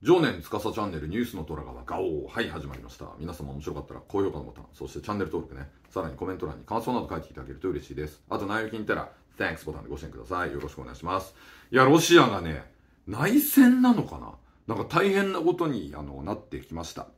常年司チャンネルニュースの虎がガオーはい始まりました皆様面白かったら高評価のボタンそしてチャンネル登録ねさらにコメント欄に感想など書いていただけると嬉しいですあと内容気に入ったら Thanks ボタンでご支援くださいよろしくお願いしますいやロシアがね内戦なのかななんか大変なことにあのなってきました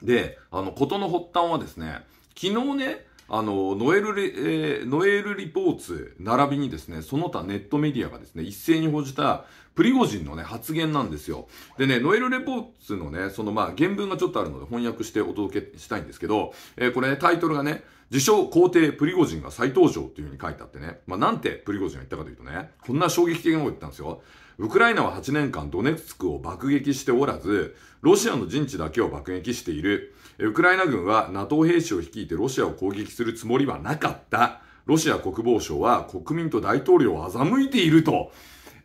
であの事の発端はですね昨日ねあの、ノエルリ、えー、ノエルリポーツ、並びにですね、その他ネットメディアがですね、一斉に報じた、プリゴジンのね、発言なんですよ。でね、ノエルリポーツのね、そのまあ、原文がちょっとあるので翻訳してお届けしたいんですけど、えー、これね、タイトルがね、自称皇帝プリゴジンが再登場っていうふうに書いてあってね、まあ、なんてプリゴジンが言ったかというとね、こんな衝撃的なことを言ったんですよ。ウクライナは8年間ドネツクを爆撃しておらず、ロシアの陣地だけを爆撃している。ウクライナ軍は NATO 兵士を率いてロシアを攻撃するつもりはなかった。ロシア国防省は国民と大統領を欺いていると。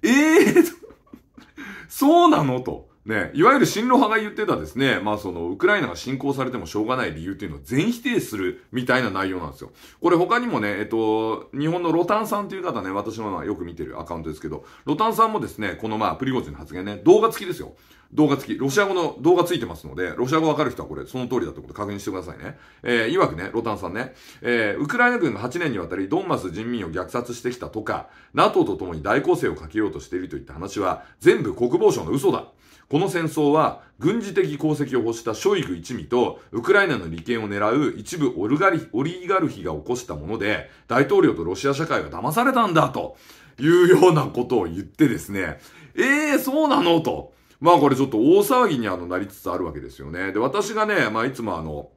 ええー そうなのと。ね、いわゆる進路派が言ってたですね、まあその、ウクライナが侵攻されてもしょうがない理由っていうのを全否定するみたいな内容なんですよ。これ他にもね、えっと、日本のロタンさんという方ね、私のよく見てるアカウントですけど、ロタンさんもですね、このまあ、プリゴジンの発言ね、動画付きですよ。動画付き。ロシア語の動画ついてますので、ロシア語わかる人はこれ、その通りだってこと確認してくださいね。えー、いわくね、ロタンさんね、えー、ウクライナ軍が8年にわたりドンマス人民を虐殺してきたとか、NATO と共に大攻勢をかけようとしているといった話は、全部国防省の嘘だ。この戦争は軍事的功績を欲したショイグ一味とウクライナの利権を狙う一部オルガリオリガルヒが起こしたもので大統領とロシア社会が騙されたんだというようなことを言ってですね、ええー、そうなのと。まあこれちょっと大騒ぎにあのなりつつあるわけですよね。で、私がね、まあいつもあの、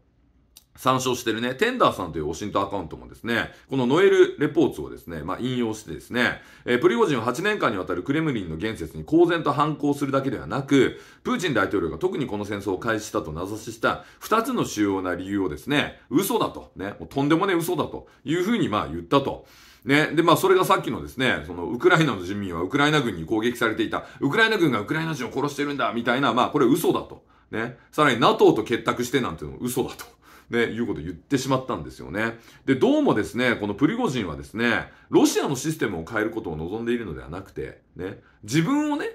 参照してるね、テンダーさんというオシントアカウントもですね、このノエルレポーツをですね、まあ、引用してですね、えー、プリゴジンは8年間にわたるクレムリンの言説に公然と反抗するだけではなく、プーチン大統領が特にこの戦争を開始したと名指しした2つの主要な理由をですね、嘘だと、ね、とんでもね嘘だというふうにまあ言ったと。ね。で、まあ、それがさっきのですね、その、ウクライナの人民はウクライナ軍に攻撃されていた、ウクライナ軍がウクライナ人を殺してるんだ、みたいな、まあ、これ嘘だと。ね。さらに NATO と結託してなんていうの嘘だと。ね、いうこと言ってしまったんですよね。で、どうもですね、このプリゴジンはですね、ロシアのシステムを変えることを望んでいるのではなくて、ね、自分をね、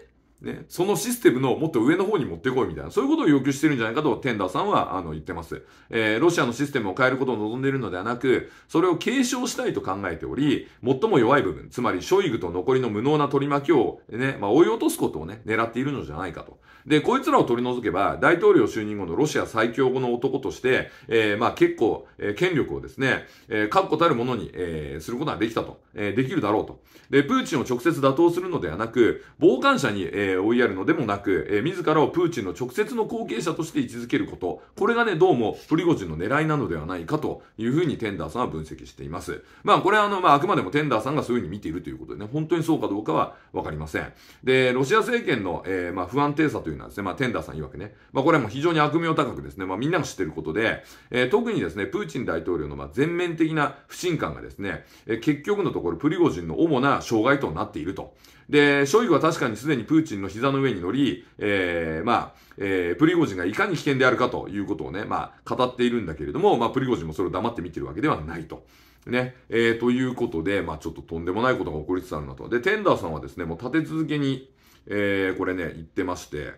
ね、そのシステムのもっと上の方に持ってこいみたいな、そういうことを要求してるんじゃないかと、テンダーさんは、あの、言ってます。えー、ロシアのシステムを変えることを望んでいるのではなく、それを継承したいと考えており、最も弱い部分、つまり、ショイグと残りの無能な取り巻きを、ね、まあ、追い落とすことをね、狙っているのじゃないかと。で、こいつらを取り除けば、大統領就任後のロシア最強後の男として、えー、まあ、結構、えー、権力をですね、えー、確固たるものに、えー、することができたと、えー、できるだろうと。で、プーチンを直接打倒するのではなく、傍観者に、えーえー、追いやるのでもなく、えー、自らをプーチンの直接の後継者として位置づけること、これがね、どうもプリゴジンの狙いなのではないかというふうにテンダーさんは分析しています。まあ、これはあの、まあ、あくまでもテンダーさんがそういうふうに見ているということでね、本当にそうかどうかはわかりません。で、ロシア政権の、えー、まあ、不安定さというのはですね、まあ、テンダーさん曰くね、まあ、これはもう非常に悪名高くですね、まあ、みんなが知ってることで、えー、特にですね、プーチン大統領の、まあ、全面的な不信感がですね、えー、結局のところプリゴジンの主な障害となっていると。で、ショイグは確かにすでにプーチンの膝の上に乗り、えー、まあ、えー、プリゴジンがいかに危険であるかということをね、まあ、語っているんだけれども、まあ、プリゴジンもそれを黙って見てるわけではないと。ね。えー、ということで、まあ、ちょっととんでもないことが起こりつつあるなと。で、テンダーさんはですね、もう立て続けに、えー、これね、言ってまして、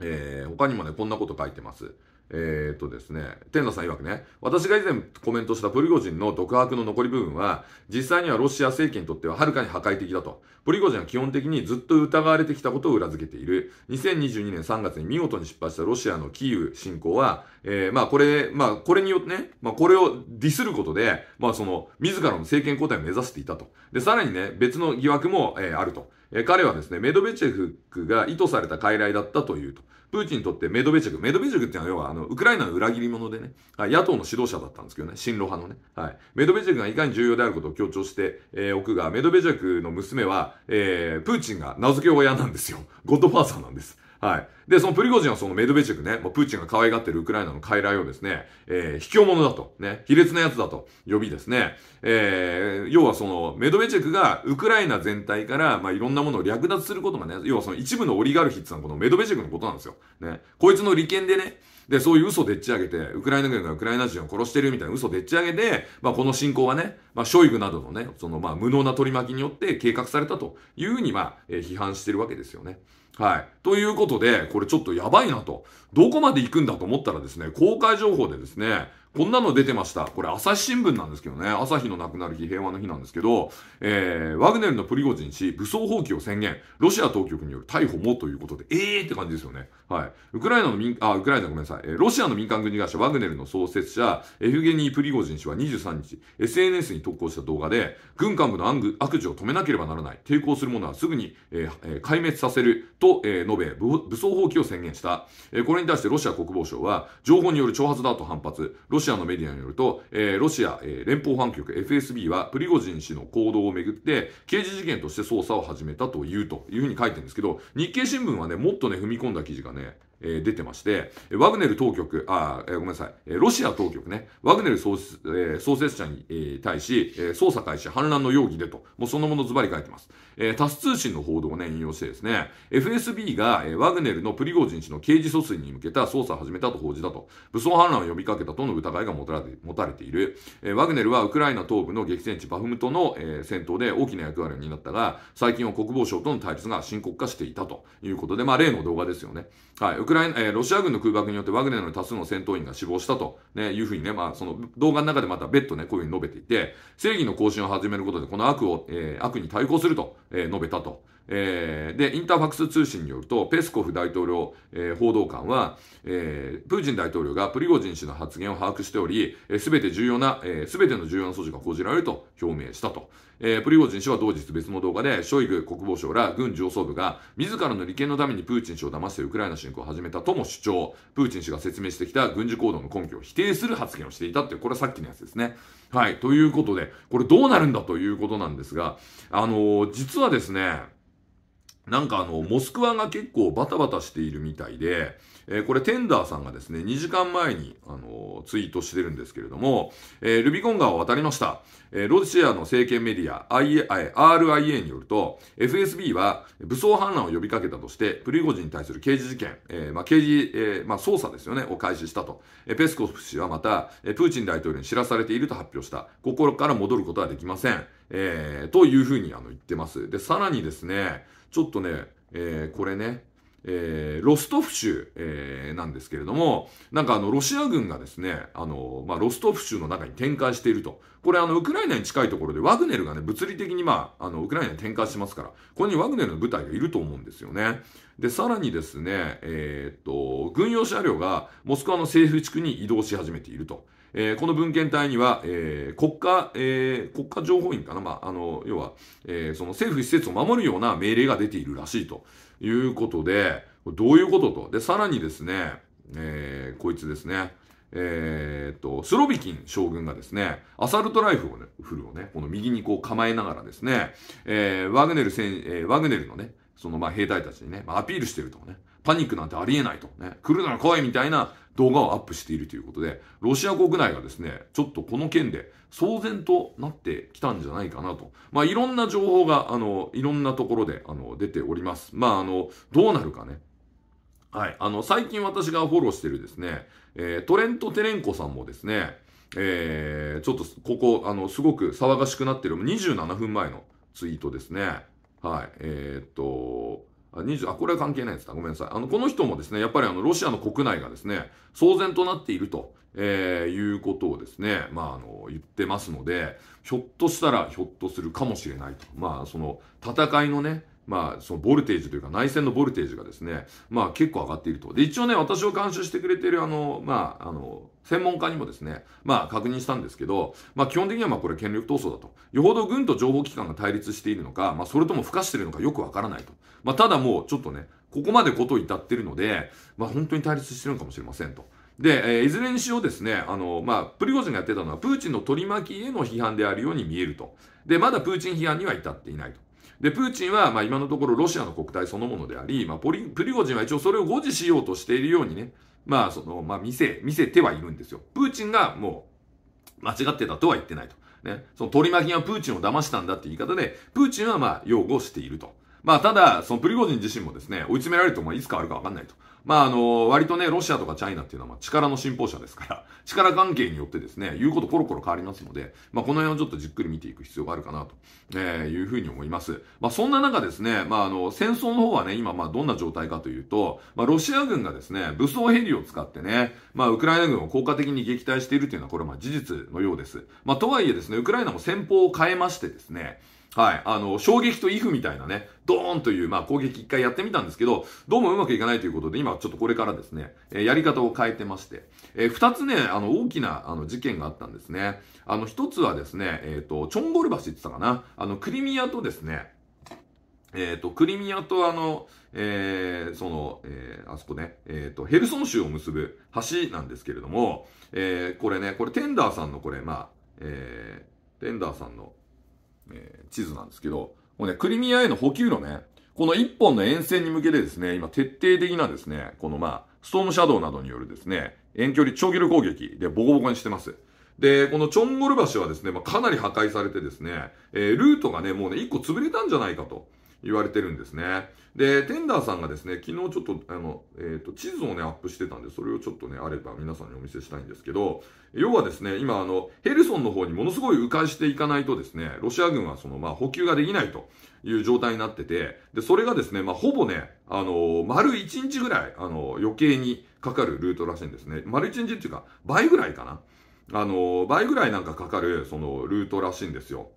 えー、他にもね、こんなこと書いてます。えー、っとですね、天野さん曰くね、私が以前コメントしたプリゴジンの独白の残り部分は、実際にはロシア政権にとってははるかに破壊的だと。プリゴジンは基本的にずっと疑われてきたことを裏付けている。2022年3月に見事に失敗したロシアのキーウ侵攻は、えー、まあこれ、まあこれによってね、まあこれをディスることで、まあその、自らの政権交代を目指していたと。で、さらにね、別の疑惑も、えー、あると。彼はですね、メドベチェフが意図された傀儡だったというと。プーチンにとってメドベチェク、メドベチェクっていうのは要はあの、ウクライナの裏切り者でね、はい、野党の指導者だったんですけどね、親ロ派のね、はい。メドベチェクがいかに重要であることを強調して、えおくが、メドベチェクの娘は、えー、プーチンが名付け親なんですよ。ゴッドファーザーなんです。はい。で、そのプリゴジンはそのメドベチェクね、もうプーチンが可愛がってるウクライナの傀儡をですね、えー、卑怯者だと、ね、卑劣なやつだと呼びですね、えー、要はそのメドベチェクがウクライナ全体から、まあ、いろんなものを略奪することがね、要はその一部のオリガルヒってのはこのメドベチェクのことなんですよ。ね、こいつの利権でね、で、そういう嘘でっち上げて、ウクライナ軍がウクライナ人を殺してるみたいな嘘でっち上げて、まあ、この侵攻はね、まあ、ショイグなどのね、その、まあ、無能な取り巻きによって計画されたというふうに、まあ、えー、批判してるわけですよね。はい。ということで、これちょっとやばいなと、どこまで行くんだと思ったらですね、公開情報でですね、こんなの出てました。これ朝日新聞なんですけどね。朝日の亡くなる日、平和の日なんですけど、えー、ワグネルのプリゴジン氏、武装放棄を宣言。ロシア当局による逮捕もということで、えーって感じですよね。はい。ウクライナの民、あ、ウクライナごめんなさい。えー、ロシアの民間軍事会社ワグネルの創設者、エフゲニー・プリゴジン氏は23日、SNS に投稿した動画で、軍幹部の悪事を止めなければならない。抵抗する者はすぐに、えー、壊滅させると、えー、述べ、武装放棄を宣言した。えー、これに対してロシア国防省は、情報による挑発だと反発。ロシシアのメディアによると、えー、ロシア、えー、連邦保安局 FSB はプリゴジン氏の行動をめぐって刑事事件として捜査を始めたというというふうに書いてるんですけど、日経新聞はね、もっとね、踏み込んだ記事がね、え出てまして、ワグネル当局、あ、えごめんなさい、えロシア当局ね、ワグネル創,、え創設者に、え対し、え捜査開始、反乱の容疑でと、もうそのものズバリ書いてます。えタス通信の報道をね、引用してですね、FSB が、えワグネルのプリゴジン氏の刑事訴追に向けた捜査を始めたと報じたと、武装反乱を呼びかけたとの疑いが持たれて持たれている、えワグネルはウクライナ東部の激戦地バフムトの、え戦闘で大きな役割になったが、最近は国防省との対立が深刻化していたということで、まあ例の動画ですよね。はい。クライナ、えー、ロシア軍の空爆によってワグネルの多数の戦闘員が死亡したと、ね、いうふうにね、まあ、その動画の中でまた別途ね、こういうふうに述べていて、正義の行進を始めることで、この悪を、えー、悪に対抗すると、えー、述べたと。えー、で、インターファクス通信によると、ペスコフ大統領、えー、報道官は、えー、プーチン大統領がプリゴジン氏の発言を把握しており、す、べ、て重要な、す、えー、べ、ての重要な措置が講じられると表明したと。えー、プリゴジン氏は同日別の動画で、ショイグ国防省ら軍上層部が、自らの利権のためにプーチン氏を騙してウクライナ侵攻を始めたとも主張、プーチン氏が説明してきた軍事行動の根拠を否定する発言をしていたってこれはさっきのやつですね。はい。ということで、これどうなるんだということなんですが、あのー、実はですね、なんかあの、モスクワが結構バタバタしているみたいで、えー、これテンダーさんがですね、2時間前に、あのー、ツイートしてるんですけれども、えー、ルビコン川を渡りました。えー、ロシアの政権メディア、IA、RIA によると、FSB は武装反乱を呼びかけたとして、プリゴジンに対する刑事事件、えー、まあ、刑事、えー、まあ、捜査ですよね、を開始したと。えペスコフ氏はまた、えプーチン大統領に知らされていると発表した。心から戻ることはできません。えー、というふうにあの言ってます。で、さらにですね、ちょっとね、えー、これね、えー、ロストフ州、えー、なんですけれども、なんかあの、ロシア軍がですね、あの、まあ、ロストフ州の中に展開していると。これあの、ウクライナに近いところで、ワグネルがね、物理的にまあ、あの、ウクライナに展開してますから、ここにワグネルの部隊がいると思うんですよね。で、さらにですね、えー、っと、軍用車両がモスクワの政府地区に移動し始めていると。えー、この文献体には、えー、国家、えー、国家情報院かな、まあ、あの、要は、えー、その政府施設を守るような命令が出ているらしいということで、どういうことと。で、さらにですね、えー、こいつですね、えー、っと、スロビキン将軍がですね、アサルトライフをね、フルをね、この右にこう構えながらですね、えー、ワグネル戦、えー、ワグネルのね、そのまあ兵隊たちにね、まあ、アピールしてるとね、パニックなんてありえないとね、来るなら怖いみたいな、動画をアップしているということで、ロシア国内がですね、ちょっとこの件で騒然となってきたんじゃないかなと。まあ、いろんな情報が、あの、いろんなところで、あの、出ております。まあ、あの、どうなるかね。はい。あの、最近私がフォローしてるですね、えー、トレント・テレンコさんもですね、えー、ちょっと、ここ、あの、すごく騒がしくなってる、27分前のツイートですね。はい。えー、っと、あ20あ、これは関係ないですかごめんなさい。あの、この人もですね、やっぱりあの、ロシアの国内がですね、騒然となっていると、えー、いうことをですね、まあ、あの、言ってますので、ひょっとしたら、ひょっとするかもしれないと。まあ、その、戦いのね、まあ、そのボルテージというか内戦のボルテージがですね、まあ結構上がっていると。で、一応ね、私を監修してくれているあの、まあ、あの、専門家にもですね、まあ確認したんですけど、まあ基本的にはまあこれ権力闘争だと。よほど軍と情報機関が対立しているのか、まあそれとも付加しているのかよくわからないと。まあただもうちょっとね、ここまでことを至っているので、まあ本当に対立しているのかもしれませんと。で、えー、いずれにしようですね、あの、まあ、プリゴジンがやってたのは、プーチンの取り巻きへの批判であるように見えると。で、まだプーチン批判には至っていないと。で、プーチンは、まあ今のところロシアの国体そのものであり、まあポリ、プリゴジンは一応それを誤字しようとしているようにね、まあその、まあ見せ、見せてはいるんですよ。プーチンがもう間違ってたとは言ってないと。ね、その取り巻きがプーチンを騙したんだって言い方で、プーチンはまあ擁護していると。まあただ、そのプリゴジン自身もですね、追い詰められるとまいつかあるかわかんないと。まあ、あの、割とね、ロシアとかチャイナっていうのは、ま力の信奉者ですから、力関係によってですね、言うことコロコロ変わりますので、まあ、この辺をちょっとじっくり見ていく必要があるかな、と、えいうふうに思います。まあ、そんな中ですね、まあ、あの、戦争の方はね、今、まあ、どんな状態かというと、まあ、ロシア軍がですね、武装ヘリを使ってね、まあ、ウクライナ軍を効果的に撃退しているというのは、これまあ、事実のようです。まあ、とはいえですね、ウクライナも戦法を変えましてですね、はい。あの、衝撃とイフみたいなね、ドーンという、まあ、攻撃一回やってみたんですけど、どうもうまくいかないということで、今ちょっとこれからですね、えー、やり方を変えてまして、えー、二つね、あの、大きな、あの、事件があったんですね。あの、一つはですね、えっ、ー、と、チョンゴル橋って言ってたかな、あの、クリミアとですね、えっ、ー、と、クリミアとあの、えー、その、えー、あそこね、えっ、ー、と、ヘルソン州を結ぶ橋なんですけれども、えー、これね、これテンダーさんのこれ、まあ、えー、テンダーさんの、えー、地図なんですけど、もうね、クリミアへの補給路ね、この一本の沿線に向けてですね、今徹底的なですね、このまあ、ストームシャドウなどによるですね、遠距離長距離攻撃でボコボコにしてます。で、このチョンゴル橋はですね、まあ、かなり破壊されてですね、えー、ルートがね、もうね、一個潰れたんじゃないかと。言われてるんですね。で、テンダーさんがですね、昨日ちょっと、あの、えっ、ー、と、地図をね、アップしてたんで、それをちょっとね、あれば皆さんにお見せしたいんですけど、要はですね、今、あの、ヘルソンの方にものすごい迂回していかないとですね、ロシア軍はその、まあ、補給ができないという状態になってて、で、それがですね、まあ、ほぼね、あの、丸1日ぐらい、あの、余計にかかるルートらしいんですね。丸1日っていうか、倍ぐらいかな。あの、倍ぐらいなんかかかる、その、ルートらしいんですよ。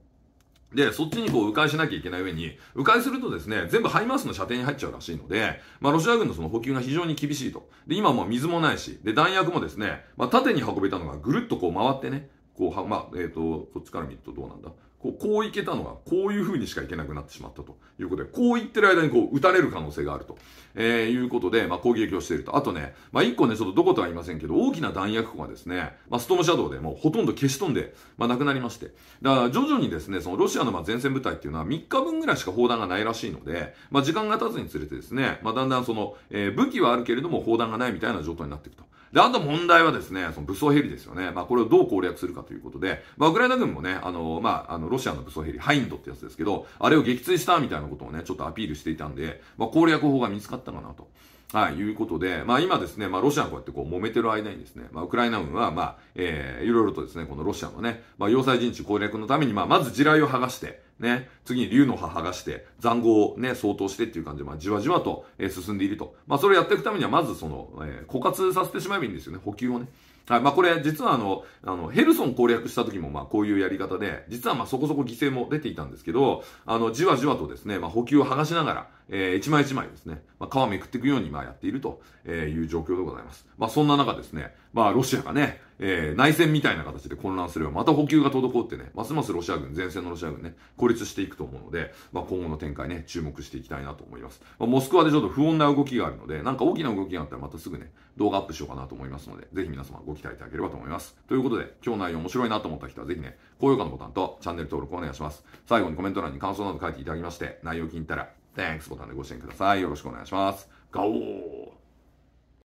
で、そっちにこう迂回しなきゃいけない上に、迂回するとですね、全部ハイマースの射程に入っちゃうらしいので、まあロシア軍のその補給が非常に厳しいと。で、今も水もないし、で、弾薬もですね、まあ縦に運べたのがぐるっとこう回ってね、こうは、まあ、えっ、ー、と、こっちから見るとどうなんだこう、こう行けたのは、こういう風にしか行けなくなってしまったということで、こう行ってる間にこう、撃たれる可能性があると、えー、いうことで、まあ、攻撃をしていると。あとね、まあ、一個ね、ちょっとどことは言いませんけど、大きな弾薬庫がですね、まあ、ストームシャドウでもうほとんど消し飛んで、まあ、なくなりまして。だから、徐々にですね、そのロシアのまあ前線部隊っていうのは3日分ぐらいしか砲弾がないらしいので、まあ、時間が経つにつれてですね、まあ、だんだんその、えー、武器はあるけれども砲弾がないみたいな状態になっていくと。で、あと問題はですね、その武装ヘリですよね。まあ、これをどう攻略するかということで、まあ、ウクライナ軍もね、あの、まあ、あの、ロシアの武装ヘリ、ハインドってやつですけど、あれを撃墜したみたいなことをね、ちょっとアピールしていたんで、まあ、攻略法が見つかったかなと。はい、いうことで、まあ今ですね、まあロシアがこうやってこう揉めてる間にですね、まあウクライナ軍は、まあ、えー、いろいろとですね、このロシアのね、まあ要塞陣地攻略のために、まあまず地雷を剥がして、ね、次に竜の葉剥がして、残酷をね、相当してっていう感じで、まあ、じわじわと、えー、進んでいると。まあ、それをやっていくためには、まずその、えー、枯渇させてしまえばいいんですよね、補給をね。はい、まあ、これ、実はあの、あの、ヘルソン攻略した時も、まあ、こういうやり方で、実はまあ、そこそこ犠牲も出ていたんですけど、あの、じわじわとですね、まあ、補給を剥がしながら、えー、一枚一枚ですね、まあ、皮めくっていくように、まあ、やっているという状況でございます。まあ、そんな中ですね、まあ、ロシアがね、えー、内戦みたいな形で混乱すれば、また補給が滞ってね、ますますロシア軍、前線のロシア軍ね、孤立していくと思うので、まあ、今後の展開ね、注目していきたいなと思います。まあ、モスクワでちょっと不穏な動きがあるので、なんか大きな動きがあったらまたすぐね、動画アップしようかなと思いますので、ぜひ皆様ご期待いただければと思います。ということで、今日の内容面白いなと思った人は、ぜひね、高評価のボタンとチャンネル登録お願いします。最後にコメント欄に感想など書いていただきまして、内容気に入ったら、Thanks ボタンでご支援ください。よろしくお願いします。ガオー